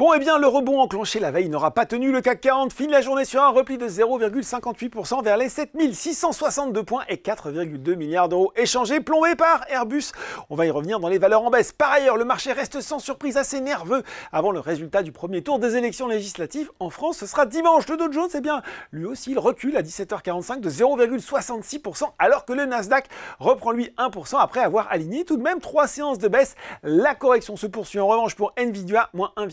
Bon, et eh bien, le rebond enclenché la veille n'aura pas tenu. Le CAC 40 finit la journée sur un repli de 0,58% vers les 7662 points et 4,2 milliards d'euros échangés, plombés par Airbus. On va y revenir dans les valeurs en baisse. Par ailleurs, le marché reste sans surprise assez nerveux avant le résultat du premier tour des élections législatives en France. Ce sera dimanche. Le Dow Jones, c'est eh bien, lui aussi, il recule à 17h45 de 0,66% alors que le Nasdaq reprend lui 1% après avoir aligné tout de même trois séances de baisse. La correction se poursuit en revanche pour Nvidia, moins 1,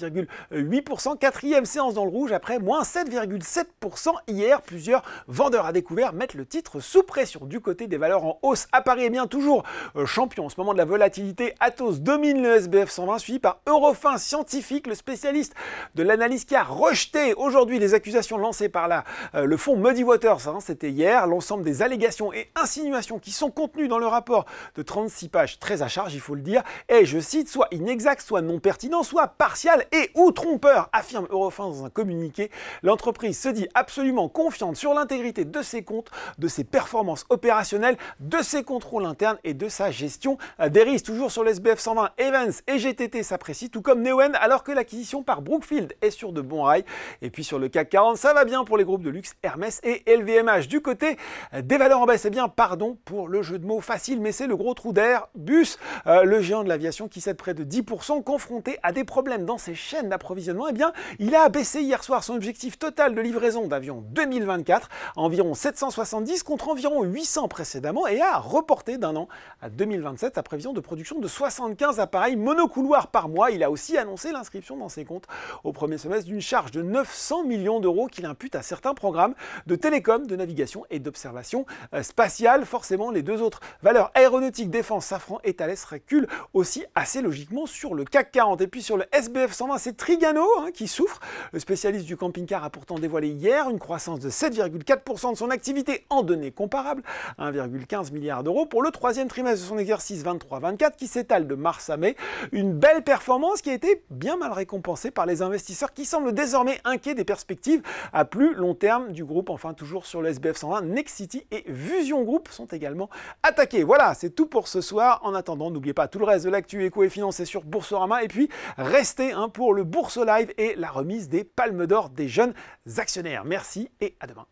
8%, quatrième séance dans le rouge après moins 7,7% hier. Plusieurs vendeurs à découvert mettent le titre sous pression du côté des valeurs en hausse. À Paris, eh bien toujours euh, champion en ce moment de la volatilité. Atos domine le SBF 120 suivi par Eurofin Scientifique, le spécialiste de l'analyse qui a rejeté aujourd'hui les accusations lancées par la, euh, le fonds Muddy Waters. Hein, c'était hier. L'ensemble des allégations et insinuations qui sont contenues dans le rapport de 36 pages très à charge, il faut le dire, est, je cite, soit inexact, soit non pertinent, soit partial et ou trompeur, affirme Eurofins dans un communiqué. L'entreprise se dit absolument confiante sur l'intégrité de ses comptes, de ses performances opérationnelles, de ses contrôles internes et de sa gestion euh, des risques. Toujours sur l'SBF 120, Evans et GTT s'apprécient, tout comme Neoen, alors que l'acquisition par Brookfield est sur de bons rails. Et puis sur le CAC 40, ça va bien pour les groupes de luxe Hermès et LVMH. Du côté euh, des valeurs en baisse, eh bien, pardon pour le jeu de mots facile, mais c'est le gros trou d'air. Bus, euh, le géant de l'aviation qui cède près de 10%, confronté à des problèmes dans ses chaînes d'approvisionnement, eh bien, il a abaissé hier soir son objectif total de livraison d'avions 2024 à environ 770 contre environ 800 précédemment et a reporté d'un an à 2027 sa prévision de production de 75 appareils monocouloirs par mois. Il a aussi annoncé l'inscription dans ses comptes au premier semestre d'une charge de 900 millions d'euros qu'il impute à certains programmes de télécom, de navigation et d'observation euh, spatiale. Forcément, les deux autres valeurs aéronautiques, défense, Safran et Thalès, reculent aussi assez logiquement sur le CAC 40. Et puis sur le SBF 120, Trigano hein, qui souffre. Le spécialiste du camping-car a pourtant dévoilé hier une croissance de 7,4% de son activité en données comparables, 1,15 milliard d'euros pour le troisième trimestre de son exercice 23-24 qui s'étale de mars à mai. Une belle performance qui a été bien mal récompensée par les investisseurs qui semblent désormais inquiets des perspectives à plus long terme du groupe. Enfin, toujours sur le SBF 120, Nexity et Vision Group sont également attaqués. Voilà, c'est tout pour ce soir. En attendant, n'oubliez pas tout le reste de l'actu éco et financé sur Boursorama et puis restez hein, pour le Bourse Live et la remise des Palmes d'Or des jeunes actionnaires. Merci et à demain.